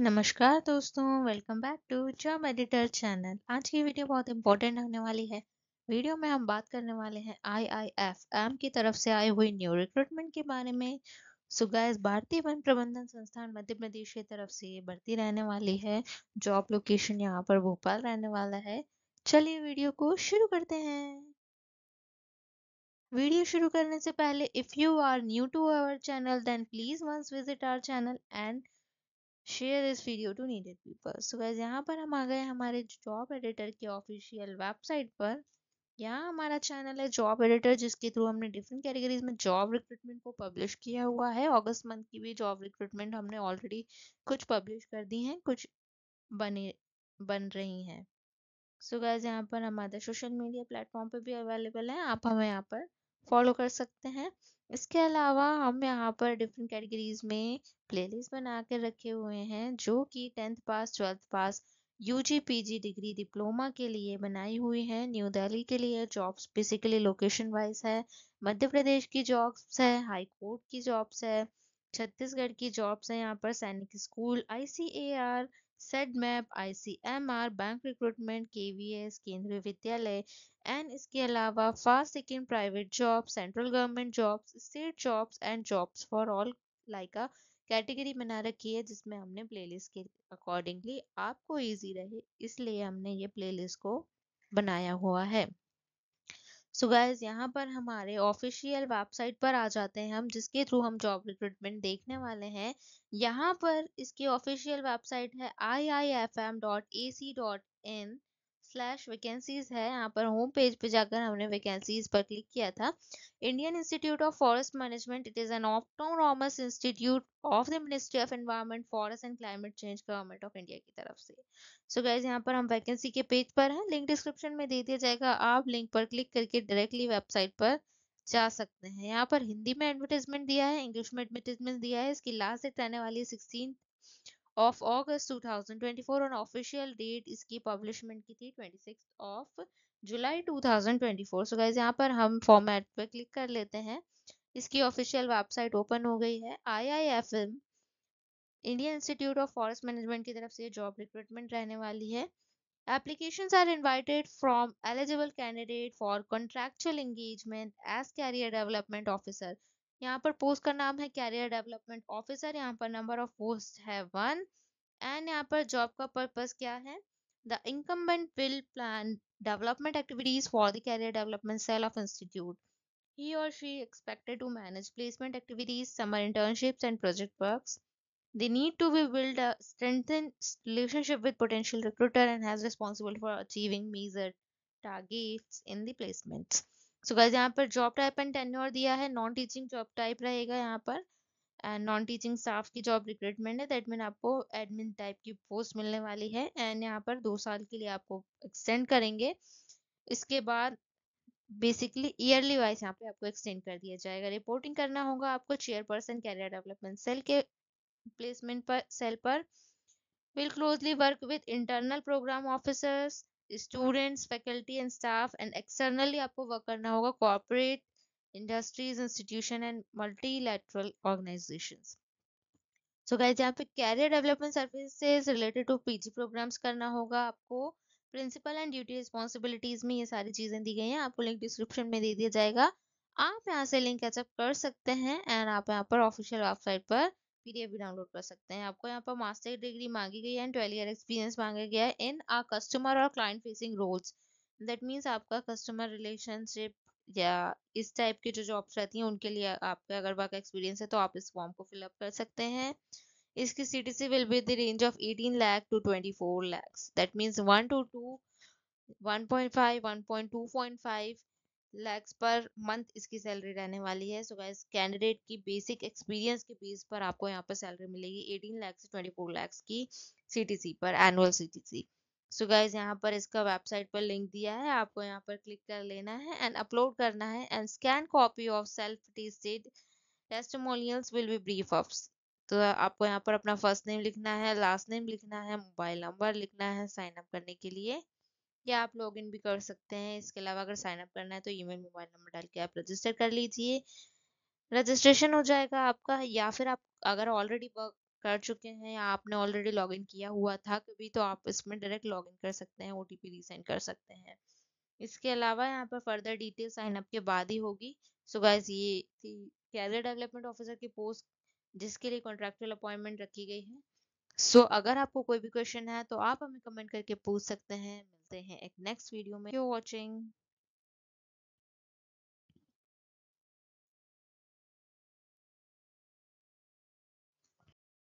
नमस्कार दोस्तों welcome back to job editor channel आज की वीडियो बहुत इंपॉर्टेंट होने वाली है वीडियो में हम बात करने वाले हैं आई की तरफ से आई हुई न्यू रिक्रूटमेंट के बारे में सुगैस भारतीय वन प्रबंधन संस्थान मध्य प्रदेश की तरफ से भर्ती रहने वाली है जॉब लोकेशन यहाँ पर भोपाल रहने वाला है चलिए वीडियो को शुरू करते हैं वीडियो शुरू करने से पहले if you are new to our channel then please once visit our channel and share इस video to needed people so guys यहाँ पर हम आ गए हमारे जॉब एडिटर के ऑफिशियल वेबसाइट पर यहाँ हमारा चैनल है जॉब एडिटर जिसके थ्रू हमने डिफरेंट कैटेगरीज में जॉब रिक्रूटमेंट को पब्लिश किया हुआ है अगस्त मंथ की भी जॉब रिक्रूटमेंट हमने ऑलरेडी कुछ पब्लिश कर दी हैं कुछ बने बन रही हैं सो so गैस यहाँ पर हमारे सोशल मीडिया प्लेटफॉर्म पे भी अवेलेबल है आप हमें यहाँ पर फॉलो कर सकते हैं इसके अलावा हम यहाँ पर डिफरेंट कैटेगरीज में प्लेलिस्ट बना कर रखे हुए हैं जो कि tenth pass twelfth pass UG PG degree diploma के लिए बनाई हुई है न्यू दिल्ली के लिए जॉब्स बेसिकली लोकेशन वाइज है मध्य प्रदेश की जॉब्स है हाई कोर्ट की जॉब्स है छत्तीसगढ़ की जॉब्स है यहाँ पर Sainik school I C A R map ICMR bank recruitment KVS Kendriya Vidyalaya and इसके अलावा first second private job central government jobs state jobs and jobs for all a category बना रखी है जिसमें हमने प्लेलिस्ट के अकॉर्डिंगली आपको इजी रहे इसलिए हमने ये प्लेलिस्ट को बनाया हुआ है सो so गाइज यहाँ पर हमारे ऑफिशियल वेबसाइट पर आ जाते हैं हम जिसके थ्रू हम जॉब रिक्रूटमेंट देखने वाले हैं यहाँ पर इसकी ऑफिशियल वेबसाइट है I I F M dot A C dot in slash vacancies है यहाँ पर होम पेज पे जाकर हमने वैकेंसीज पर क्लिक किया था Indian institute of forest management it is an autonomous institute of the ministry of environment forest and climate change government of India की तरफ से सो so यहाँ पर हम वैकेंसी के पेज पर हैं लिंक डिस्क्रिप्शन में दे दिया जाएगा आप लिंक पर क्लिक करके डायरेक्टली वेबसाइट पर जा सकते हैं यहाँ पर हिंदी में एडवर्टीजमेंट दिया है इंग्लिश में एडवर्टीजमेंट दिया है इसकी लास्ट डेट रहने वाली है सिक्सटीन ऑफ ऑगस्ट 2024 और ऑफिशियल डेट इसकी पब्लिशमेंट की थी 26 ऑफ जुलाई 2024 सो गाइस यहां पर हम फॉर्मेट पर क्लिक कर लेते हैं इसकी ऑफिशियल वेबसाइट ओपन हो गई है IIFM Indian institute of forest management की तरफ से जॉब रिक्रूटमेंट रहने वाली है applications are invited from eligible candidate for contractual engagement as career development officer यहाँ पर पोस्ट का नाम है कैरियर डेवलपमेंट ऑफिसर यहाँ पर नंबर ऑफ पोस्ट है वन एंड यहाँ पर जॉब का पर्पस क्या है the incumbent will plan development activities for the career development cell of institute he or she expected to manage placement activities summer internships and project works they need to be build a strengthened relationship with potential recruiter and has responsible for achieving measur targets in the placements so so, यहाँ पर job type and tenure दिया है non teaching job type रहेगा यहाँ पर and non teaching staff की job recruitment है that mean आपको एडमिन टाइप की पोस्ट मिलने वाली है एंड यहाँ पर दो साल के लिए आपको एक्सटेंड करेंगे इसके बाद बेसिकली ईयरली वाइज यहाँ पे आपको एक्सटेंड कर दिया जाएगा रिपोर्टिंग करना होगा आपको चेयरपर्सन कैरियर डेवलपमेंट सेल के प्लेसमेंट पर सेल पर will closely work with internal programme officers students faculty and staff and externally आपको वर्क करना होगा corporate industries institution and multilateral organisation so guys यहाँ पे career development services related to PG programmes करना होगा आपको प्रिंसिपल एंड ड्यूटी रिस्पॉन्सिबिलिटीज में ये सारी चीजें दी गई हैं आपको लिंक डिस्क्रिप्शन में दे दिया जाएगा आप यहाँ से लिंक कैचअप कर सकते हैं एंड आप यहाँ पर ऑफिशियल वेबसाइट पर पीडीएफ भी डाउनलोड कर सकते हैं आपको यहाँ पर मास्टर डिग्री मांगी गई है एंड ट्वेल्व ईयर एक्सपीरियंस मांगा गया है इन आ कस्टमर और client facing roles that means आपका कस्टमर रिलेशनशिप या इस टाइप की जो जॉब्स रहती हैं उनके लिए आपका अगर वर्क एक्सपीरियंस है तो आप इस फॉर्म को फिलअप कर सकते हैं इसकी C T C will be the range of eighteen lakh to twenty four lakhs that means one two to one point five one point two point five lakhs per month इसकी सैलरी रहने वाली है सो गाइस कैंडिडेट की basic experience के base पर आपको यहाँ पर सैलरी मिलेगी एटीन लैक्स से ट्वेंटी फोर लैक्स की सीटीसी पर एनुअल सीटीसी सो गाइज यहाँ पर इसका वेबसाइट पर लिंक दिया है आपको यहाँ पर क्लिक कर लेना है एंड अपलोड करना है and scan copy of self tested testimonials will be brief of तो आपको यहाँ पर अपना फर्स्ट नेम लिखना है लास्ट नेम लिखना है मोबाइल नंबर लिखना है साइन अप करने के लिए या आप लॉग इन भी कर सकते हैं इसके अलावा अगर साइन अप करना है तो ईमेल मोबाइल नंबर डाल के आप रजिस्टर कर लीजिए रजिस्ट्रेशन हो जाएगा आपका या फिर आप अगर ऑलरेडी वर्क कर चुके हैं या आपने ऑलरेडी लॉग इन किया हुआ था कभी तो आप इसमें डायरेक्ट लॉग इन कर सकते हैं ओ टी पी रीसेंड कर सकते हैं इसके अलावा यहाँ पर फर्दर डिटेल साइन अप के बाद ही होगी सो गाइज ये थी कैरियर डेवलपमेंट ऑफिसर की पोस्ट जिसके लिए कॉन्ट्रेक्चुअल अपॉइंटमेंट रखी गई है सो so, अगर आपको कोई भी क्वेश्चन है तो आप हमें कमेंट करके पूछ सकते हैं मिलते हैं एक नेक्स्ट वीडियो में वॉचिंग